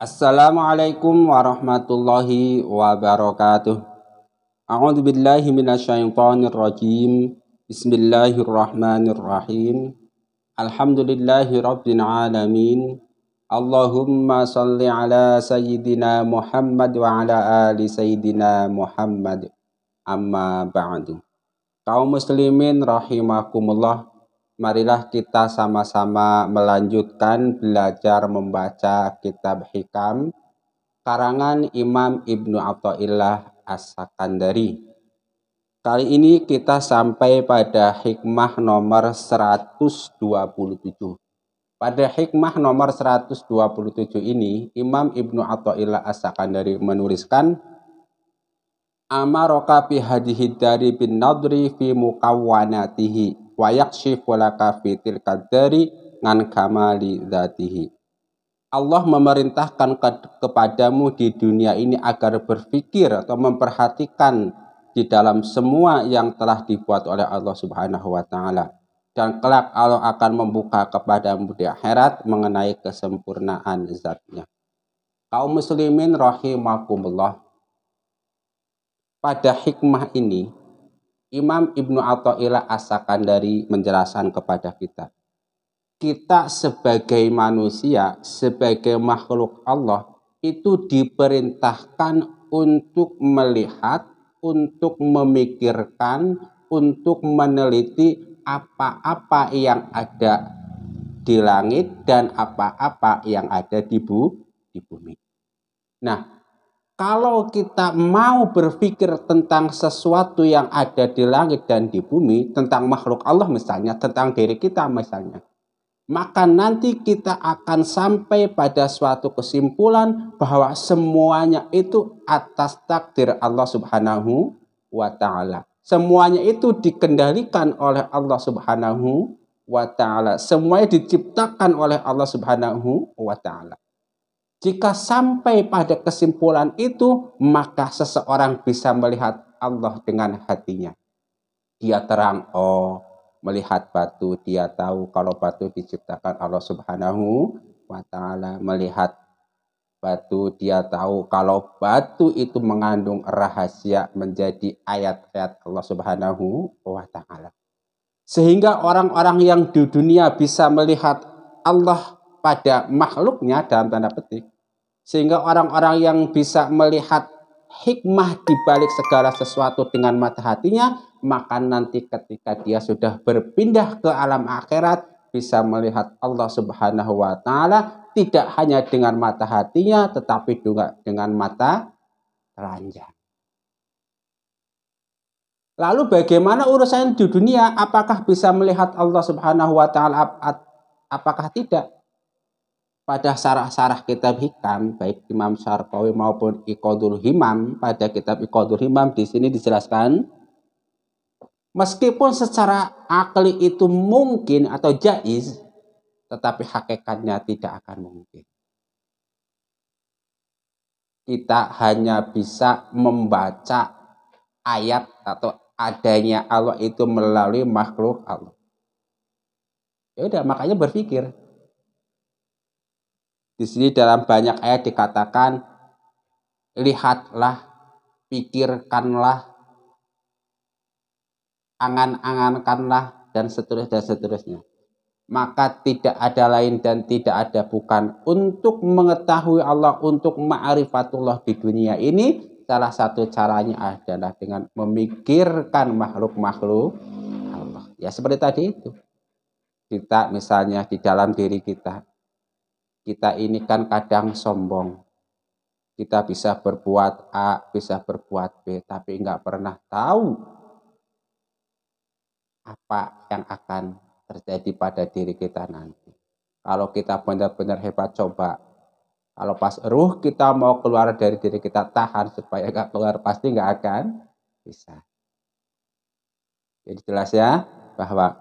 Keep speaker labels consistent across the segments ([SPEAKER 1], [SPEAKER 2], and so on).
[SPEAKER 1] Assalamualaikum warahmatullahi wabarakatuh. A'udzu billahi minasyaitonir rajim. Bismillahirrahmanirrahim. Alhamdulillahi rabbil alamin. Allahumma salli ala sayyidina Muhammad wa ala ali sayyidina Muhammad. Amma ba'du. Kaum muslimin rahimakumullah marilah kita sama-sama melanjutkan belajar membaca kitab hikam karangan Imam Ibnu Athaillah As-Sakandari. Kali ini kita sampai pada hikmah nomor 127. Pada hikmah nomor 127 ini, Imam Ibnu Athaillah As-Sakandari menuliskan, Amaroka dari bin nadri fi muqawwanatihi wayaksif walaka fitil kadari ngan kamali zatihi. Allah memerintahkan ke kepadamu di dunia ini agar berpikir atau memperhatikan di dalam semua yang telah dibuat oleh Allah Subhanahu wa taala. Dan kelak Allah akan membuka kepadamu di akhirat mengenai kesempurnaan zatnya. Kaum muslimin rahimakumullah. Pada hikmah ini Imam Ibnu Athaillah asalkan dari menjelaskan kepada kita. Kita sebagai manusia, sebagai makhluk Allah, itu diperintahkan untuk melihat, untuk memikirkan, untuk meneliti apa-apa yang ada di langit dan apa-apa yang ada di bumi. Nah, kalau kita mau berpikir tentang sesuatu yang ada di langit dan di bumi, tentang makhluk Allah misalnya, tentang diri kita misalnya, maka nanti kita akan sampai pada suatu kesimpulan bahwa semuanya itu atas takdir Allah Subhanahu wa taala. Semuanya itu dikendalikan oleh Allah Subhanahu wa taala. Semuanya diciptakan oleh Allah Subhanahu wa taala. Jika sampai pada kesimpulan itu, maka seseorang bisa melihat Allah dengan hatinya. Dia terang, oh, melihat batu, dia tahu kalau batu diciptakan Allah Subhanahu wa taala. Melihat batu, dia tahu kalau batu itu mengandung rahasia menjadi ayat-ayat Allah Subhanahu wa taala. Sehingga orang-orang yang di dunia bisa melihat Allah pada makhluknya dalam tanda petik sehingga orang-orang yang bisa melihat hikmah di balik segala sesuatu dengan mata hatinya, maka nanti ketika dia sudah berpindah ke alam akhirat bisa melihat Allah Subhanahu wa taala tidak hanya dengan mata hatinya tetapi juga dengan mata telanjang. Lalu bagaimana urusan di dunia? Apakah bisa melihat Allah Subhanahu wa taala apakah tidak? pada sarah-sarah kitab hikam baik Imam Syarqawi maupun Iqadul Himam pada kitab Iqadul Himam di sini dijelaskan meskipun secara akli itu mungkin atau jaiz tetapi hakikatnya tidak akan mungkin kita hanya bisa membaca ayat atau adanya Allah itu melalui makhluk Allah ya udah makanya berpikir di sini dalam banyak ayat dikatakan lihatlah, pikirkanlah, angan-angankanlah dan seterusnya dan seterusnya. Maka tidak ada lain dan tidak ada bukan untuk mengetahui Allah, untuk ma'rifatullah di dunia ini salah satu caranya adalah dengan memikirkan makhluk-makhluk Allah. Ya seperti tadi itu. Kita misalnya di dalam diri kita kita ini kan kadang sombong. Kita bisa berbuat A, bisa berbuat B, tapi nggak pernah tahu apa yang akan terjadi pada diri kita nanti. Kalau kita benar-benar hebat coba, kalau pas ruh kita mau keluar dari diri kita tahan supaya nggak keluar pasti nggak akan bisa. Jadi jelas ya bahwa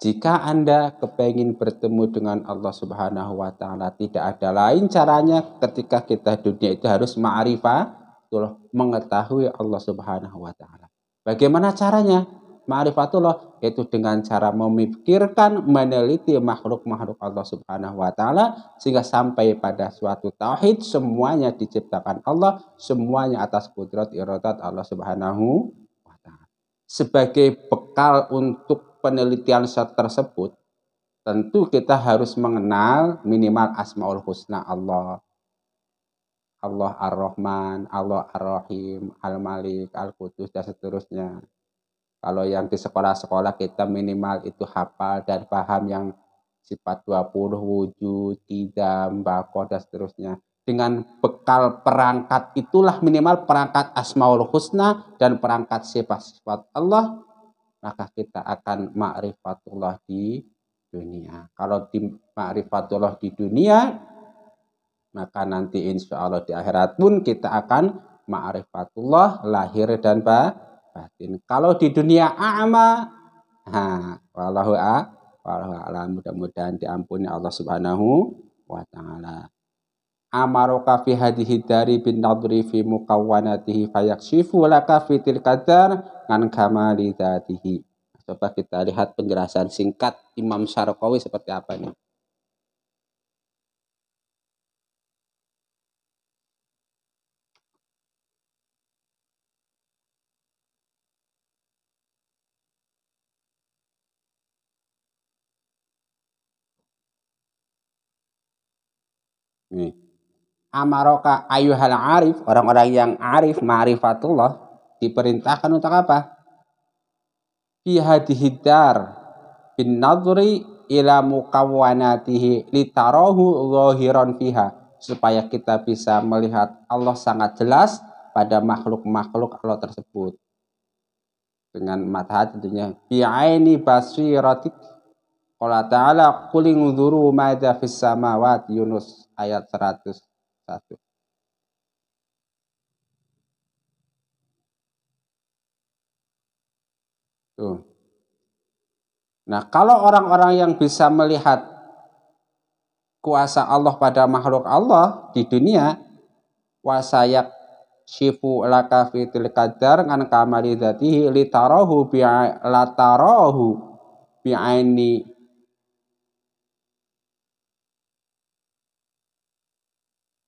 [SPEAKER 1] jika Anda kepengin bertemu dengan Allah Subhanahu wa taala, tidak ada lain caranya ketika kita dunia itu harus ma'rifatullah, mengetahui Allah Subhanahu wa taala. Bagaimana caranya? Ma'rifatullah itu dengan cara memikirkan, meneliti makhluk-makhluk Allah Subhanahu wa taala sehingga sampai pada suatu tauhid semuanya diciptakan Allah, semuanya atas kudrat iradat Allah Subhanahu wa taala. Sebagai bekal untuk penelitian tersebut, tentu kita harus mengenal minimal Asmaul Husna Allah. Allah Ar-Rahman, Allah Ar-Rahim, Al-Malik, Al-Qudus, dan seterusnya. Kalau yang di sekolah-sekolah kita minimal itu hafal dan paham yang sifat 20, wujud, tidak, bako, dan seterusnya. Dengan bekal perangkat itulah minimal perangkat Asmaul Husna dan perangkat sifat-sifat Allah maka kita akan ma'rifatullah di dunia. Kalau di ma'rifatullah di dunia, maka nanti insya Allah di akhirat pun kita akan ma'rifatullah lahir dan batin. Kalau di dunia a'ma, ha, wallahu a, a'lam mudah-mudahan diampuni Allah Subhanahu wa taala amaroka fi hadhihi dari bin nadri fi mukawanatihi fayakshifu laka fi tilkadar ngan kamali dhatihi. Coba kita lihat penjelasan singkat Imam Syarqawi seperti apa nih. Nih amaroka ayuhal arif, orang-orang yang arif, ma'rifatullah, diperintahkan untuk apa? hadhidar bin nadri ila mukawanatihi litarahu lohiron fiha supaya kita bisa melihat Allah sangat jelas pada makhluk-makhluk Allah tersebut dengan mata tentunya aini basiratik Allah ta'ala kuling dhuru madha fis Yunus ayat 100 satu. Tuh. Nah, kalau orang-orang yang bisa melihat kuasa Allah pada makhluk Allah di dunia, wasayak syifu laka fitil kadar kan kamali dzatihi litarohu bi latarahu bi'aini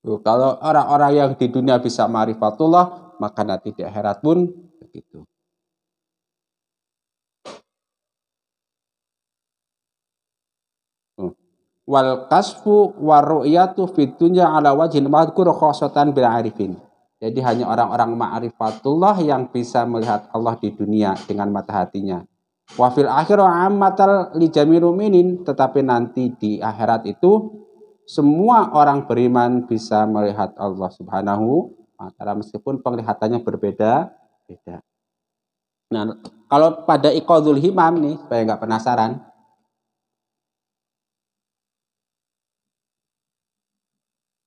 [SPEAKER 1] Kalau orang-orang yang di dunia bisa marifatullah, maka nanti di akhirat pun begitu. Hmm. Wal kasfu waru'yatu fitunya ala wajin madkur khosatan bil arifin. Jadi hanya orang-orang ma'rifatullah yang bisa melihat Allah di dunia dengan mata hatinya. Wafil akhir ammatal li minin. Tetapi nanti di akhirat itu semua orang beriman bisa melihat Allah Subhanahu wa taala meskipun penglihatannya berbeda beda. Nah, kalau pada iqadul himam nih supaya nggak penasaran.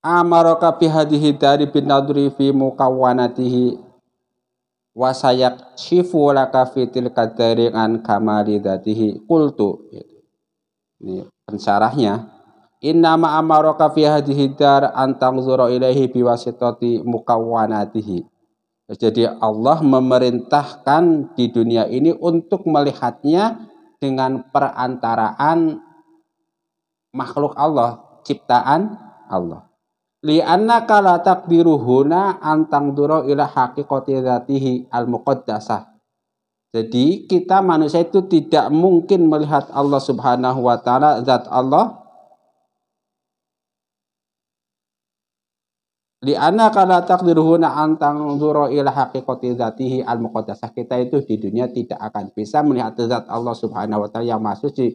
[SPEAKER 1] Amaraka bihadihi dari bin nadri fi mukawwanatihi wasayak syifu laka fitil kadari an kamali datihi kultu. Ini pensarahnya Inna ma amaraka fi hadhihi dar antang zura ilaihi biwasitati mukawwanatihi. Jadi Allah memerintahkan di dunia ini untuk melihatnya dengan perantaraan makhluk Allah, ciptaan Allah. Li Lianna kala takdiruhuna antang duro ila haqiqati dzatihi al muqaddasah. Jadi kita manusia itu tidak mungkin melihat Allah Subhanahu wa taala zat Allah Li'ana kala takdiruhuna antang zuro ila haqiqati zatihi al muqaddasah kita itu di dunia tidak akan bisa melihat zat Allah Subhanahu wa taala yang maha suci.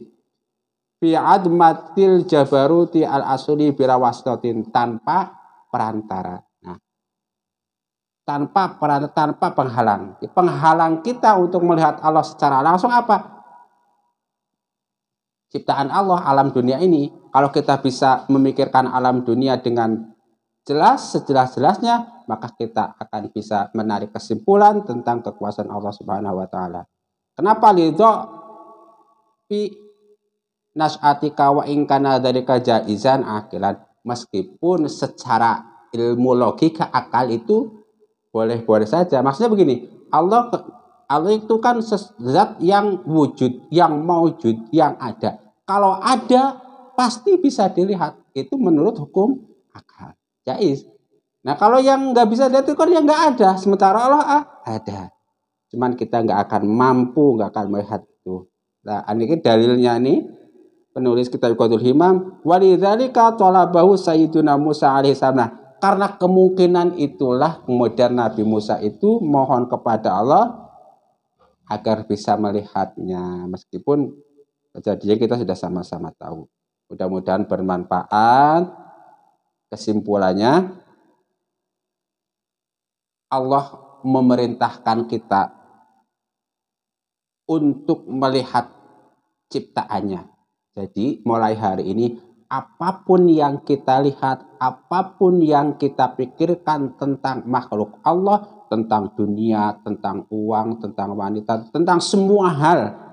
[SPEAKER 1] Fi admatil jabaruti al asli birawastatin tanpa perantara. Nah, tanpa perantara, tanpa penghalang. Penghalang kita untuk melihat Allah secara langsung apa? Ciptaan Allah alam dunia ini. Kalau kita bisa memikirkan alam dunia dengan jelas sejelas-jelasnya, maka kita akan bisa menarik kesimpulan tentang kekuasaan Allah Subhanahu wa taala. Kenapa lido fi nasati wa in dari dzalika jaizan akilan? Meskipun secara ilmu logika akal itu boleh-boleh saja. Maksudnya begini, Allah Allah itu kan sesat yang wujud, yang maujud, yang ada. Kalau ada pasti bisa dilihat. Itu menurut hukum akal jais. Nah kalau yang nggak bisa lihat itu kan yang nggak ada. Sementara Allah ah, ada. Cuman kita nggak akan mampu, nggak akan melihat itu. Nah ini kan dalilnya nih penulis kitab Qatul Himam. Walidhalika tolabahu Sayyiduna Musa alaihissalam. Nah, karena kemungkinan itulah kemudian Nabi Musa itu mohon kepada Allah agar bisa melihatnya meskipun kejadian kita sudah sama-sama tahu. Mudah-mudahan bermanfaat Kesimpulannya, Allah memerintahkan kita untuk melihat ciptaannya. Jadi mulai hari ini apapun yang kita lihat, apapun yang kita pikirkan tentang makhluk Allah, tentang dunia, tentang uang, tentang wanita, tentang semua hal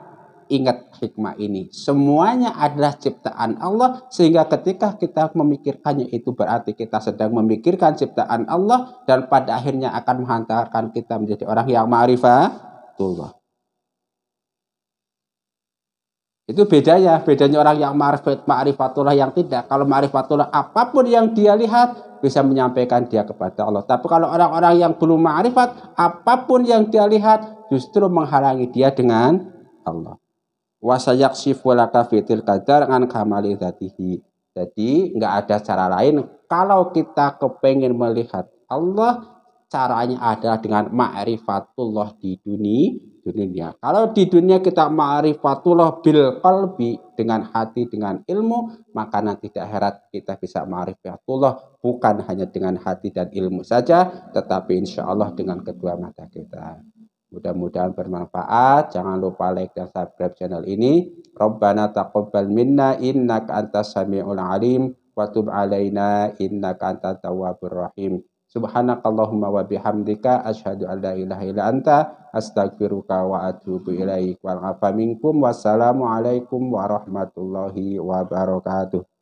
[SPEAKER 1] ingat hikmah ini. Semuanya adalah ciptaan Allah sehingga ketika kita memikirkannya itu berarti kita sedang memikirkan ciptaan Allah dan pada akhirnya akan menghantarkan kita menjadi orang yang ma'rifatullah. Itu bedanya, bedanya orang yang ma'rifat, ma'rifatullah yang tidak. Kalau ma'rifatullah apapun yang dia lihat bisa menyampaikan dia kepada Allah. Tapi kalau orang-orang yang belum ma'rifat, apapun yang dia lihat justru menghalangi dia dengan Allah. Wasayak laka fitil kadar ngan kamali dhatihi. Jadi nggak ada cara lain kalau kita kepengen melihat Allah caranya adalah dengan ma'rifatullah di dunia, dunia. Kalau di dunia kita ma'rifatullah bil qalbi dengan hati, dengan ilmu, maka nanti di akhirat kita bisa ma'rifatullah bukan hanya dengan hati dan ilmu saja, tetapi insya Allah dengan kedua mata kita. Mudah-mudahan bermanfaat. Jangan lupa like dan subscribe channel ini. Rabbana taqabbal minna innaka antas samiul alim wa tub alaina innaka antat tawwabur rahim. Subhanakallahumma wa bihamdika asyhadu an la ilaha illa anta astaghfiruka wa atubu ilaik. Wal afa minkum wassalamu alaikum warahmatullahi wabarakatuh.